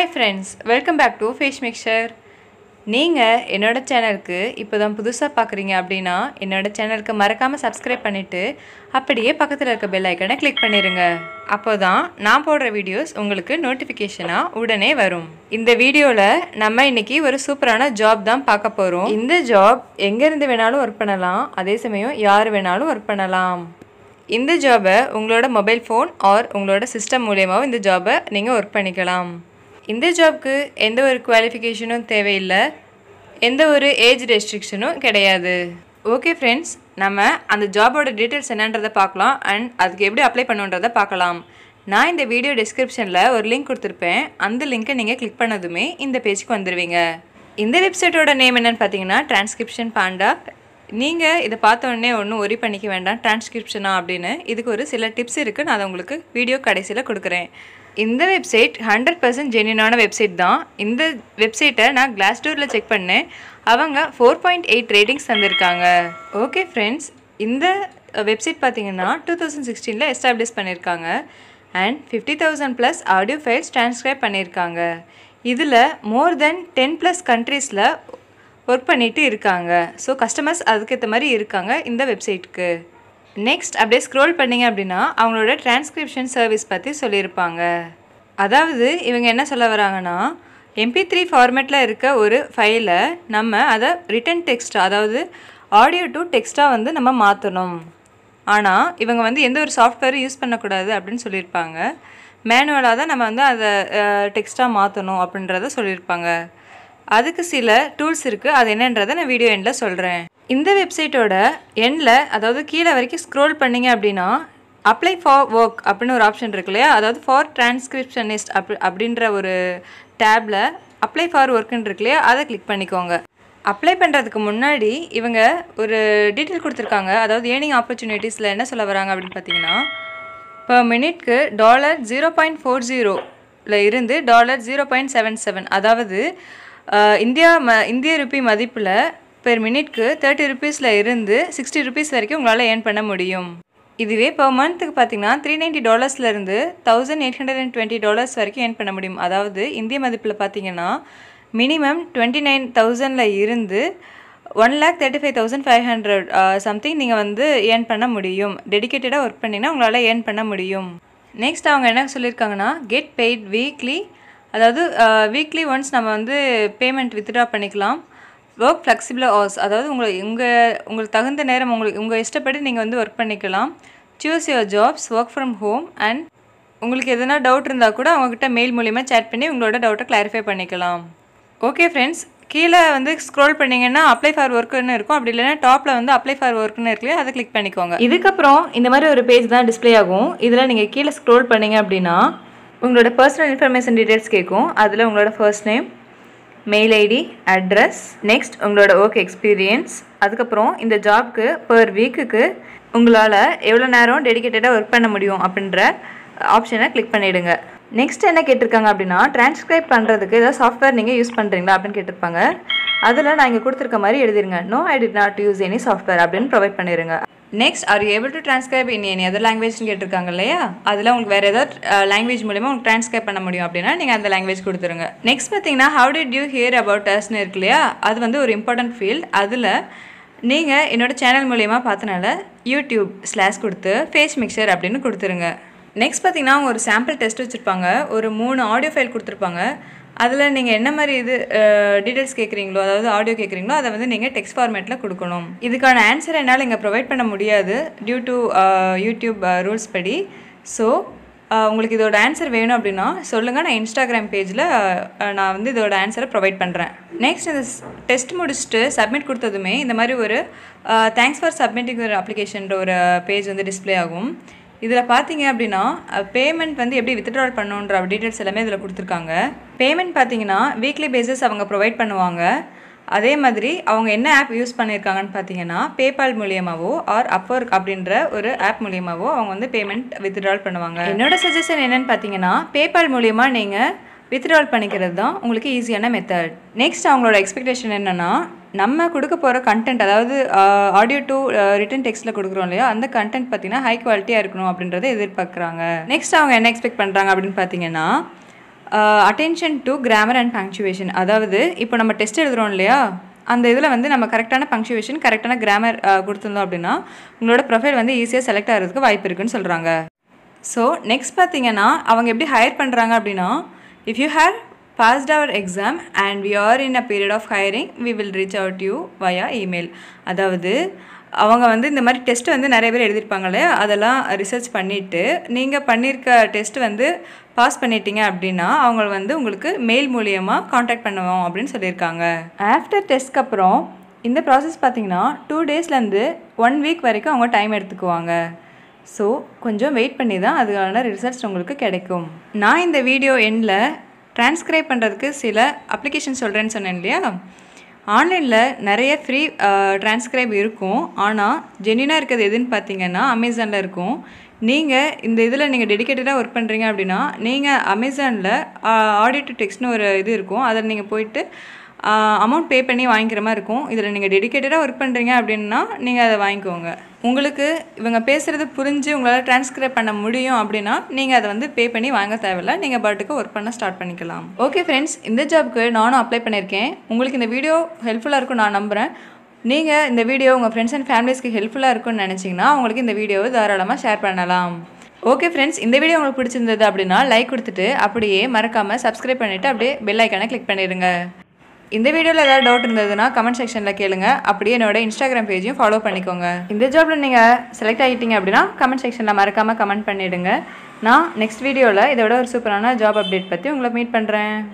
Hi friends welcome back to face mixer நீங்கள் என்னோடய சேனலுக்கு இப்போ தான் புதுசாக பார்க்குறீங்க அப்படின்னா என்னோடய சேனலுக்கு மறக்காமல் சப்ஸ்கிரைப் பண்ணிவிட்டு அப்படியே பக்கத்தில் இருக்க பெல் ஐக்கனை கிளிக் பண்ணிடுங்க அப்போ தான் நான் போடுற வீடியோஸ் உங்களுக்கு நோட்டிஃபிகேஷனாக உடனே வரும் இந்த வீடியோவில் நம்ம இன்றைக்கி ஒரு சூப்பரான ஜாப் தான் பார்க்க போகிறோம் இந்த ஜாப் எங்கேருந்து வேணாலும் ஒர்க் பண்ணலாம் அதே சமயம் யார் வேணாலும் ஒர்க் பண்ணலாம் இந்த ஜாபை உங்களோட மொபைல் ஃபோன் ஆர் உங்களோட சிஸ்டம் மூலயமாவும் இந்த ஜாபை நீங்கள் ஒர்க் பண்ணிக்கலாம் இந்த ஜாப்க்கு எந்த ஒரு குவாலிஃபிகேஷனும் தேவையில்லை எந்த ஒரு ஏஜ் ரெஸ்ட்ரிக்ஷனும் கிடையாது ஓகே ஃப்ரெண்ட்ஸ் நம்ம அந்த ஜாபோட டீட்டெயில்ஸ் என்னன்றதை பார்க்கலாம் அண்ட் அதுக்கு எப்படி அப்ளை பண்ணுன்றதை பார்க்கலாம் நான் இந்த வீடியோ டிஸ்கிரிப்ஷனில் ஒரு லிங்க் கொடுத்துருப்பேன் அந்த லிங்க்கை நீங்கள் கிளிக் பண்ணதுமே இந்த பேஜுக்கு வந்துடுவீங்க இந்த வெப்சைட்டோட நேம் என்னென்னு பார்த்தீங்கன்னா டிரான்ஸ்கிரிப்ஷன் பாண்டா நீங்கள் இதை பார்த்தோன்னே ஒன்றும் ஒரி பண்ணிக்க வேண்டாம் டிரான்ஸ்கிரிப்ஷனா அப்படின்னு இதுக்கு ஒரு சில டிப்ஸ் இருக்குது நான் அதை உங்களுக்கு வீடியோ கடைசியில் கொடுக்குறேன் இந்த வெப்சைட் ஹண்ட்ரட் பர்சன்ட் ஜென்யூனான வெப்சைட் தான் இந்த வெப்சைட்டை நான் கிளாஸ் டோரில் செக் பண்ணேன் அவங்க ஃபோர் பாயிண்ட் எயிட் ரேட்டிங்ஸ் தந்திருக்காங்க ஓகே ஃப்ரெண்ட்ஸ் இந்த வெப்சைட் பார்த்தீங்கன்னா டூ தௌசண்ட் சிக்ஸ்டீனில் எஸ்டாப்ளிஷ் பண்ணியிருக்காங்க and fifty thousand plus audio files transcribe பண்ணியிருக்காங்க இதில் மோர் தென் டென் ப்ளஸ் கண்ட்ரீஸில் ஒர்க் பண்ணிட்டு இருக்காங்க ஸோ கஸ்டமர்ஸ் அதுக்கேற்ற மாதிரி இருக்காங்க இந்த வெப்சைட்டுக்கு நெக்ஸ்ட் அப்படியே ஸ்க்ரோல் பண்ணிங்க அப்படின்னா அவங்களோட டிரான்ஸ்கிரிப்ஷன் சர்வீஸ் பற்றி சொல்லியிருப்பாங்க அதாவது இவங்க என்ன சொல்ல வராங்கன்னா எம்பி த்ரீ ஃபார்மேட்டில் இருக்க ஒரு ஃபைலை நம்ம அதை ரிட்டன் டெக்ஸ்ட் அதாவது ஆடியோ டு டெக்ஸ்ட்டாக வந்து நம்ம மாற்றணும் ஆனால் இவங்க வந்து எந்த ஒரு சாஃப்ட்வேரும் யூஸ் பண்ணக்கூடாது அப்படின்னு சொல்லியிருப்பாங்க மேனுவலாக தான் நம்ம வந்து அதை டெக்ஸ்ட்டாக மாற்றணும் அப்படின்றத சொல்லியிருப்பாங்க அதுக்கு சில டூல்ஸ் இருக்குது அது என்னன்றதை நான் வீடியோ எண்டில் சொல்கிறேன் இந்த வெப்சைட்டோட எண்டில் அதாவது கீழே வரைக்கும் ஸ்க்ரோல் பண்ணிங்க அப்படின்னா அப்ளை ஃபார் ஒர்க் அப்படின்னு ஒரு ஆப்ஷன் இருக்கு இல்லையா அதாவது ஃபார் டிரான்ஸ்கிரிப்ஷனிஸ்ட் அப் அப்படின்ற ஒரு டேப்பில் அப்ளை ஃபார் ஒர்க்குன்னு இருக்கு இல்லையா அதை கிளிக் பண்ணிக்கோங்க அப்ளை பண்ணுறதுக்கு முன்னாடி இவங்க ஒரு டீட்டெயில் கொடுத்துருக்காங்க அதாவது ஏர்னிங் ஆப்பர்ச்சுனிட்டிஸில் என்ன சொல்ல வராங்க அப்படின்னு பார்த்தீங்கன்னா இப்போ மினிட்க்கு டாலர் ஜீரோ பாயிண்ட் ஃபோர் ஜீரோவில் இருந்து dollar zero point seven seven அதாவது இந்தியா ம இந்திய ருப்பி மதிப்பில் பெர் மினிட்க்கு தேர்ட்டி ருபீஸில் இருந்து சிக்ஸ்டி ருபீஸ் வரைக்கும் உங்களால் ஏர்ன் பண்ண முடியும் இதுவே பெர் மந்த்துக்கு பார்த்தீங்கன்னா த்ரீ நைன்ட்டி டாலர்ஸ்லேருந்து thousand eight hundred and twenty dollars வரைக்கும் ஏர்ன் பண்ண முடியும் அதாவது இந்திய மதிப்பில் பார்த்தீங்கன்னா மினிமம் டுவெண்ட்டி நைன் தௌசண்டில் இருந்து one lakh thirty five thousand five hundred something நீங்கள் வந்து ஏர்ன் பண்ண முடியும் டெடிக்கேட்டடாக ஒர்க் பண்ணிங்கன்னா உங்களால் ஏர்ன் பண்ண முடியும் நெக்ஸ்ட் அவங்க என்ன சொல்லியிருக்காங்கன்னா கெட் பெய்ட் வீக்லி அதாவது வீக்லி uh, ஒன்ஸ் நம்ம வந்து பேமெண்ட் வித்ட்ரா பண்ணிக்கலாம் ஒர்க் ஃப்ளெக்சிபிள் ஹவர்ஸ் அதாவது உங்களை உங்கள் உங்களுக்கு தகுந்த நேரம் உங்களுக்கு உங்கள் இஷ்டப்படி நீங்கள் வந்து ஒர்க் பண்ணிக்கலாம் choose your jobs work from home and உங்களுக்கு எதனா டவுட் இருந்தால் கூட அவங்கக்கிட்ட மெயில் மூலியமாக சேட் பண்ணி உங்களோட டவுட்டை கிளாரிஃபை பண்ணிக்கலாம் ஓகே ஃப்ரெண்ட்ஸ் கீழே வந்து ஸ்க்ரோல் பண்ணிங்கன்னா அப்ளை ஃபார் ஒர்க்குன்னு இருக்கும் அப்படி இல்லைன்னா டாப்பில் வந்து அப்ளை ஃபார் ஒர்க்குன்னு இருக்கு அதை கிளிக் பண்ணிக்கோங்க இதுக்கப்புறம் இந்த மாதிரி ஒரு பேஜ் தான் டிஸ்பிளே ஆகும் இதில் நீங்கள் கீழே ஸ்க்ரோல் பண்ணிங்க அப்படின்னா உங்களோட பர்சனல் இன்ஃபர்மேஷன் டீட்டெயில்ஸ் கேட்கும் அதில் உங்களோட first name mail ID address next உங்களோட ஒர்க் எக்ஸ்பீரியன்ஸ் அதுக்கப்புறம் இந்த ஜாப்க்கு பர் வீக்குக்கு உங்களால் எவ்வளோ நேரம் டெடிக்கேட்டடாக ஒர்க் பண்ண முடியும் அப்படின்ற ஆப்ஷனை கிளிக் பண்ணிவிடுங்க நெக்ஸ்ட் என்ன கேட்டிருக்காங்க அப்படின்னா டிரான்ஸ்கிரைப் பண்ணுறதுக்கு ஏதாவது சாஃப்ட்வேர் நீங்கள் யூஸ் பண்ணுறீங்களா அப்படின்னு கேட்டிருப்பாங்க அதில் நான் இங்கே கொடுத்துருக்க மாதிரி எழுதிருங்க no I did not use any software அப்படின்னு ப்ரொவைட் பண்ணிடுங்க next are you able to transcribe in any other லாங்குவேஜ்னு கேட்டிருக்காங்க இல்லையா அதில் உங்களுக்கு வேறு ஏதாவது லாங்குவேஜ் மூலிமா உங்களுக்கு ட்ரான்ஸ்கிரைப் பண்ண முடியும் அப்படின்னா நீங்கள் அந்த லாங்குவேஜ் கொடுத்துருங்க நெக்ஸ்ட் பார்த்தீங்கன்னா how did you hear about அஸ்னு இருக்கு இல்லையா அது வந்து ஒரு இம்பார்ட்டன்ட் ஃபீல்ட் அதில் நீங்கள் என்னோடய சேனல் மூலயமா பார்த்தனால யூடியூப் ஸ்லாஷ் கொடுத்து ஃபேஸ் மிக்சர் அப்படின்னு கொடுத்துருங்க நெக்ஸ்ட் பார்த்தீங்கன்னா அவங்க ஒரு சாம்பிள் டெஸ்ட் வச்சுருப்பாங்க ஒரு மூணு ஆடியோ ஃபைல் கொடுத்துருப்பாங்க அதில் நீங்கள் என்ன மாதிரி இது டீட்டெயில்ஸ் கேட்குறீங்களோ அதாவது ஆடியோ கேட்குறீங்களோ அதை வந்து நீங்கள் டெக்ஸ்ட் ஃபார்மேட்டில் கொடுக்கணும் இதுக்கான ஆன்சர் என்னால் இங்கே ப்ரொவைட் பண்ண முடியாது டியூ டு யூடியூப் ரூல்ஸ் படி ஸோ உங்களுக்கு இதோட ஆன்சர் வேணும் அப்படின்னா சொல்லுங்கள் நான் இன்ஸ்டாகிராம் பேஜில் நான் வந்து இதோட ஆன்சரை ப்ரொவைட் பண்ணுறேன் நெக்ஸ்ட் இந்த டெஸ்ட் முடிச்சுட்டு சப்மிட் கொடுத்ததுமே இந்த மாதிரி ஒரு தேங்க்ஸ் ஃபார் சப்மிட்டிங் ஒரு அப்ளிகேஷன்ற ஒரு பேஜ் வந்து டிஸ்பிளே ஆகும் இதில் பார்த்தீங்க அப்படின்னா பேமெண்ட் வந்து எப்படி வித்ட்ரால் பண்ணுன்ற டீட்டெயில்ஸ் எல்லாமே இதில் கொடுத்துருக்காங்க பேமெண்ட் பார்த்தீங்கன்னா வீக்லி பேசிஸ் அவங்க ப்ரொவைட் பண்ணுவாங்க அதே மாதிரி அவங்க என்ன ஆப் யூஸ் பண்ணியிருக்காங்கன்னு பார்த்தீங்கன்னா பேபால் மூலியமாகவோ ஆர் அப்ஒர்க் அப்படின்ற ஒரு ஆப் மூலியமாகவோ அவங்க வந்து பேமெண்ட் வித்ட்ரால் பண்ணுவாங்க என்னோட சஜஷன் என்னென்னு பார்த்தீங்கன்னா பேபால் மூலியமாக நீங்கள் வித்ட்ரால் பண்ணிக்கிறது தான் உங்களுக்கு ஈஸியான மெத்தட் நெக்ஸ்ட் அவங்களோட எக்ஸ்பெக்டேஷன் என்னென்னா நம்ம கொடுக்க போகிற கண்டென்ட் அதாவது ஆடியோ டு ரிட்டன் டெக்ஸ்ட்டில் கொடுக்குறோம் இல்லையா அந்த கண்டென்ட் பார்த்தீங்கன்னா ஹை குவாலிட்டியாக இருக்கணும் அப்படின்றத எதிர்பார்க்குறாங்க நெக்ஸ்ட் அவங்க என்ன எக்ஸ்பெக்ட் பண்ணுறாங்க அப்படின்னு பார்த்தீங்கன்னா attention to grammar and punctuation அதாவது இப்போ நம்ம டெஸ்ட் எழுதுகிறோம் இல்லையா அந்த இதில் வந்து நம்ம கரெக்டான பங்க்சுவேஷன் கரெக்டான கிராமர் கொடுத்துருந்தோம் அப்படின்னா உங்களோட ப்ரொஃபைல் வந்து ஈஸியாக செலக்ட் ஆகிறதுக்கு வாய்ப்பு இருக்குன்னு சொல்கிறாங்க ஸோ நெக்ஸ்ட் பார்த்தீங்கன்னா அவங்க எப்படி ஹையர் பண்ணுறாங்க அப்படின்னா If you have passed our exam and we are in a period of hiring, we will reach out to you via email. அதாவது அவங்க வந்து இந்த மாதிரி டெஸ்ட்டு வந்து நிறைய பேர் எழுதியிருப்பாங்களே அதெல்லாம் ரிசர்ச் பண்ணிவிட்டு நீங்கள் பண்ணியிருக்க டெஸ்ட்டு வந்து பாஸ் பண்ணிட்டீங்க அப்படின்னா அவங்க வந்து உங்களுக்கு மெயில் மூலியமாக காண்டாக்ட் பண்ணுவோம் அப்படின்னு சொல்லியிருக்காங்க ஆஃப்டர் டெஸ்ட்க்கு அப்புறம் இந்த ப்ராசஸ் பார்த்திங்கன்னா டூ டேஸ்லேருந்து ஒன் வீக் வரைக்கும் அவங்க டைம் எடுத்துக்குவாங்க ஸோ கொஞ்சம் வெயிட் பண்ணி தான் அதுக்கான ரிசல்ட்ஸ் உங்களுக்கு கிடைக்கும் நான் இந்த வீடியோ எண்டில் டிரான்ஸ்கிரைப் பண்ணுறதுக்கு சில அப்ளிகேஷன் சொல்கிறேன்னு சொன்னேன் இல்லையா ஆன்லைனில் நிறைய ஃப்ரீ டிரான்ஸ்கிரைப் இருக்கும் ஆனால் ஜென்யூனாக இருக்கிறது எதுன்னு பார்த்தீங்கன்னா அமேசானில் இருக்கும் நீங்கள் இந்த இதில் நீங்கள் டெடிக்கேட்டடாக ஒர்க் பண்ணுறீங்க அப்படின்னா நீங்கள் அமேசானில் ஆடியோ டு டெக்ஸ்ட்னு ஒரு இது இருக்கும் அதில் நீங்கள் போயிட்டு அமௌண்ட் பே பண்ணி வாங்கிக்கிற மாதிரி இருக்கும் இதில் நீங்கள் டெடிக்கேட்டடாக ஒர்க் பண்ணுறீங்க அப்படின்னா நீங்கள் அதை வாங்கிக்கோங்க உங்களுக்கு இவங்க பேசுகிறது புரிஞ்சு உங்களால் டிரான்ஸ்கிரைப் பண்ண முடியும் அப்படின்னா நீங்கள் அதை வந்து பே பண்ணி வாங்க தேவையில்ல நீங்கள் பாட்டுக்கு ஒர்க் பண்ண ஸ்டார்ட் பண்ணிக்கலாம் ஓகே ஃப்ரெண்ட்ஸ் இந்த ஜாப்க்கு நானும் அப்ளை பண்ணியிருக்கேன் உங்களுக்கு இந்த வீடியோ ஹெல்ப்ஃபுல்லாக இருக்கும் நான் நம்புகிறேன் நீங்கள் இந்த வீடியோ உங்கள் ஃப்ரெண்ட்ஸ் அண்ட் ஃபேமிலிஸ்க்கு ஹெல்ப்ஃபுல்லாக இருக்கும்னு நினச்சிங்கன்னா உங்களுக்கு இந்த வீடியோவை தாராளமாக ஷேர் பண்ணலாம் ஓகே ஃப்ரெண்ட்ஸ் இந்த வீடியோ உங்களுக்கு பிடிச்சிருந்தது அப்படின்னா லைக் கொடுத்துட்டு அப்படியே மறக்காமல் சப்ஸ்கிரைப் பண்ணிவிட்டு அப்படியே பெல் ஐக்கானை கிளிக் பண்ணிடுங்க இந்த வீடியோவில் ஏதாவது டவுட் இருந்ததுன்னா கமெண்ட் செக்ஷனில் கேளுங்க அப்படியே என்னோட இன்ஸ்டாகிராம் பேஜையும் ஃபாலோ பண்ணிக்கோங்க இந்த ஜாப்பில் நீங்கள் செலக்ட் ஆகிட்டீங்க அப்படின்னா கமெண்ட் செக்ஷனில் மறக்காமல் கமெண்ட் பண்ணிவிடுங்க நான் நெக்ஸ்ட் வீடியோவில் இதோட ஒரு சூப்பரான ஜாப் அப்டேட் பற்றி உங்களை மீட் பண்ணுறேன்